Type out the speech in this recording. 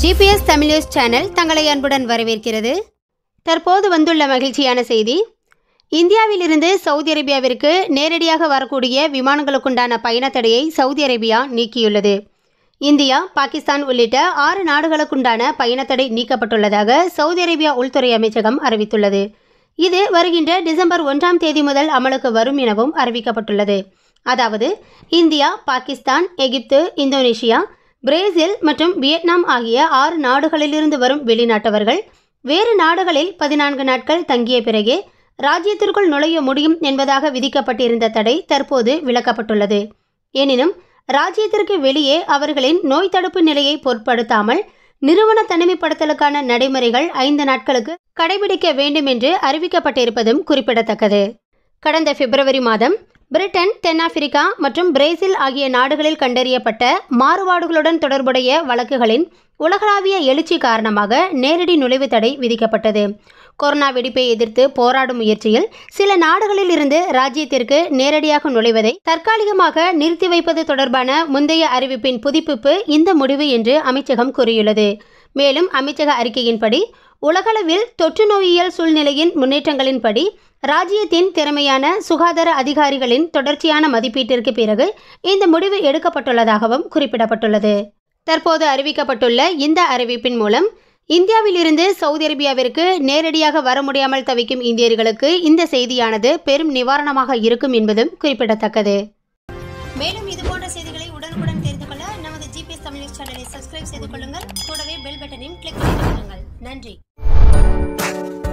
GPS Tamil news channel தங்களை அன்புடன் வரவேற்கிறது தற்போது வந்துள்ள மகிழ்ச்சியான செய்தி இந்தியாவிலிருந்து சவுதி அரேபியாவிற்கு நேரடியாக வரக்கூடிய விமானங்களுக்குண்டான பயணத்தடையை சவுதி அரேபியா நீக்கியுள்ளது இந்தியா பாகிஸ்தான் உள்ளிட்ட ஆறு நாடுகளுக்குண்டான பயணத்தடை நீக்கப்பட்டுள்ளதாக சவுதி அரேபியா உள்துறை அமைச்சகம் அறிவித்துள்ளது இது வருகின்ற டிசம்பர் ஒன்றாம் தேதி முதல் அமலுக்கு வரும் எனவும் அறிவிக்கப்பட்டுள்ளது அதாவது India Pakistan Egypt Indonesia Brazil மற்றும் வியட்நாம் ஆகிய ஆறு நாடுகளிலிருந்து வரும் வெளிநாட்டவர்கள் வேறு நாடுகளில் பதினான்கு நாட்கள் தங்கிய பிறகே ராஜ்யத்திற்குள் நுழைய முடியும் என்பதாக விதிக்கப்பட்டிருந்த தடை தற்போது விலக்கப்பட்டுள்ளது எனினும் ராஜ்யத்திற்கு வெளியே அவர்களின் நோய் தடுப்பு நிலையை பொருட்படுத்தாமல் நிறுவன தனிமைப்படுத்தலுக்கான நடைமுறைகள் ஐந்து நாட்களுக்கு கடைபிடிக்க வேண்டும் என்று அறிவிக்கப்பட்டிருப்பதும் குறிப்பிடத்தக்கது கடந்த பிப்ரவரி மாதம் பிரிட்டன் தென்னாப்பிரிக்கா மற்றும் பிரேசில் ஆகிய நாடுகளில் கண்டறியப்பட்ட மாறுபாடுகளுடன் தொடர்புடைய வழக்குகளின் உலகளாவிய எழுச்சி காரணமாக நேரடி நுழைவு தடை விதிக்கப்பட்டது கொரோனா வெடிப்பை எதிர்த்து போராடும் முயற்சியில் சில நாடுகளில் இருந்து ராஜ்யத்திற்கு நேரடியாக நுழைவதை தற்காலிகமாக நிறுத்தி வைப்பது தொடர்பான முந்தைய அறிவிப்பின் புதுப்பிப்பு இந்த முடிவு என்று அமைச்சகம் கூறியுள்ளது மேலும் அமைச்சக அறிக்கையின்படி உலகளவில் தொற்று நோயியல் சூழ்நிலையின் முன்னேற்றங்களின்படி ராஜ்யத்தின் திறமையான சுகாதார அதிகாரிகளின் தொடர்ச்சியான மதிப்பீட்டிற்கு பிறகு இந்த முடிவு எடுக்கப்பட்டுள்ளதாகவும் குறிப்பிடப்பட்டுள்ளது தற்போது அறிவிக்கப்பட்டுள்ள இந்த அறிவிப்பின் மூலம் இந்தியாவிலிருந்து சவுதி அரேபியாவிற்கு நேரடியாக வர முடியாமல் தவிக்கும் இந்தியர்களுக்கு இந்த செய்தியானது பெரும் நிவாரணமாக இருக்கும் என்பதும் குறிப்பிடத்தக்கது மேலும் இதுபோன்ற செய்திகளை உடனுக்குடன் யூடியூப் சேனலை சப்ஸ்கிரைப் செய்து கொள்ளுங்கள் கூடவே பெல் பட்டனையும் கிளிக் பண்ணி கொள்ளுங்கள் நன்றி